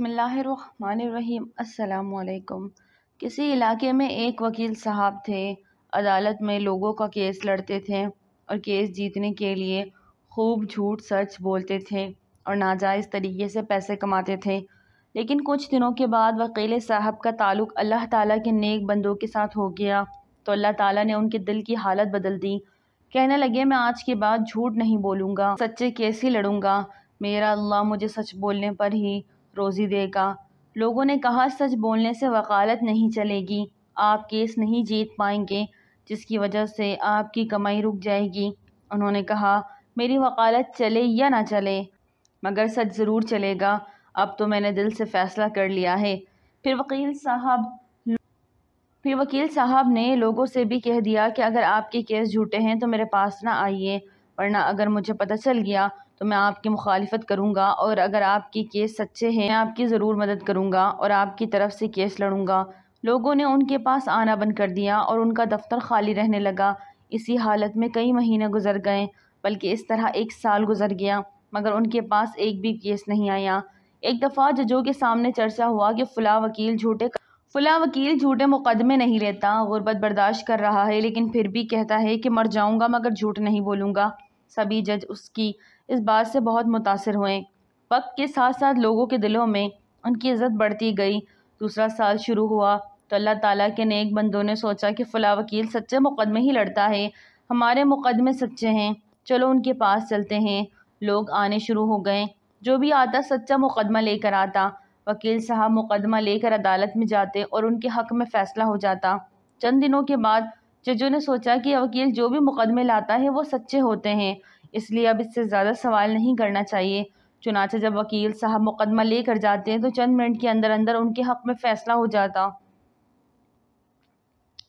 बसमीम् अल्लाम किसी इलाके में एक वकील साहब थे अदालत में लोगों का केस लड़ते थे और केस जीतने के लिए खूब झूठ सच बोलते थे और नाजायज़ तरीके से पैसे कमाते थे लेकिन कुछ दिनों के बाद वकील साहब का ताल्लुक अल्लाह ताला के नेक बंदों के साथ हो गया तो अल्लाह ताला ने उनके दिल की हालत बदल दी कहने लगे मैं आज के बाद झूठ नहीं बोलूँगा सच्चे केस ही लड़ूँगा मेरा अल्लाह मुझे सच बोलने पर ही रोज़ी देगा लोगों ने कहा सच बोलने से वकालत नहीं चलेगी आप केस नहीं जीत पाएंगे जिसकी वजह से आपकी कमाई रुक जाएगी उन्होंने कहा मेरी वकालत चले या ना चले मगर सच ज़रूर चलेगा अब तो मैंने दिल से फ़ैसला कर लिया है फिर वकील साहब फिर वकील साहब ने लोगों से भी कह दिया कि अगर आपके केस झूठे हैं तो मेरे पास ना आइए वरना अगर मुझे पता चल गया तो मैं आपकी मुखालफत करूँगा और अगर आपके केस सच्चे हैं मैं आपकी ज़रूर मदद करूँगा और आपकी तरफ से केस लड़ूँगा लोगों ने उनके पास आना बंद कर दिया और उनका दफ्तर खाली रहने लगा इसी हालत में कई महीने गुजर गए बल्कि इस तरह एक साल गुजर गया मगर उनके पास एक भी केस नहीं आया एक दफ़ा जजों के सामने चर्चा हुआ कि फ़ुला वकील झूठे फ़ुला वकील झूठे मुकदमे नहीं लेता गुर्बत बर्दाश्त कर रहा है लेकिन फिर भी कहता है कि मर जाऊंगा मगर झूठ नहीं बोलूँगा सभी जज उसकी इस बात से बहुत मुतासर हुए वक्त के साथ साथ लोगों के दिलों में उनकी इज़्ज़त बढ़ती गई दूसरा साल शुरू हुआ तो अल्लाह ताला के नेक बंदों ने सोचा कि फ़ला वकील सच्चे मुकदमे ही लड़ता है हमारे मुकदमे सच्चे हैं चलो उनके पास चलते हैं लोग आने शुरू हो गए जो भी आता सच्चा मुकदमा लेकर आता वकील साहब मुकदमा लेकर अदालत में जाते और उनके हक में फ़ैसला हो जाता चंद दिनों के बाद जजों ने सोचा कि वकील जो भी मुकदमे लाता है वो सच्चे होते हैं इसलिए अब इससे ज़्यादा सवाल नहीं करना चाहिए चुनाचे जब वकील साहब मुकदमा लेकर जाते हैं तो चंद मिनट के अंदर अंदर उनके हक़ में फ़ैसला हो जाता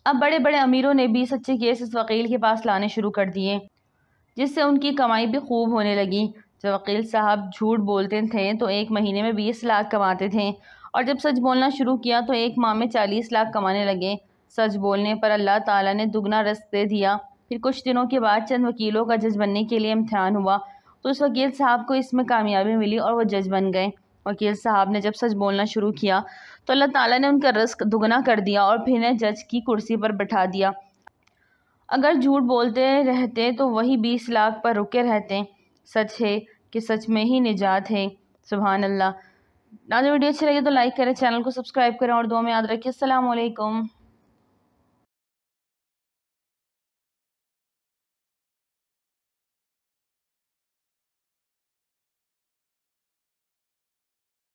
अब बड़े बड़े अमीरों ने भी सच्चे केस इस वकील के पास लाने शुरू कर दिए जिससे उनकी कमाई भी खूब होने लगी जब वकील साहब झूठ बोलते थे तो एक महीने में बीस लाख कमाते थे और जब सच बोलना शुरू किया तो एक माह में चालीस लाख कमाने लगे सच बोलने पर अल्लाह ताला ने दुगना रस दे दिया फिर कुछ दिनों के बाद चंद वकीलों का जज बनने के लिए इम्तहान हुआ तो उस वकील साहब को इसमें कामयाबी मिली और वह जज बन गए वकील साहब ने जब सच बोलना शुरू किया तो अल्लाह ताला ने उनका रस्क दुगना कर दिया और फिर ने जज की कुर्सी पर बैठा दिया अगर झूठ बोलते रहते तो वही बीस लाख पर रुके रहते सच है कि सच में ही निजात है सुबहान अल्लाह ना जो वीडियो अच्छी लगे तो लाइक करें चैनल को सब्सक्राइब करें और दो में याद रखिए अल्लाम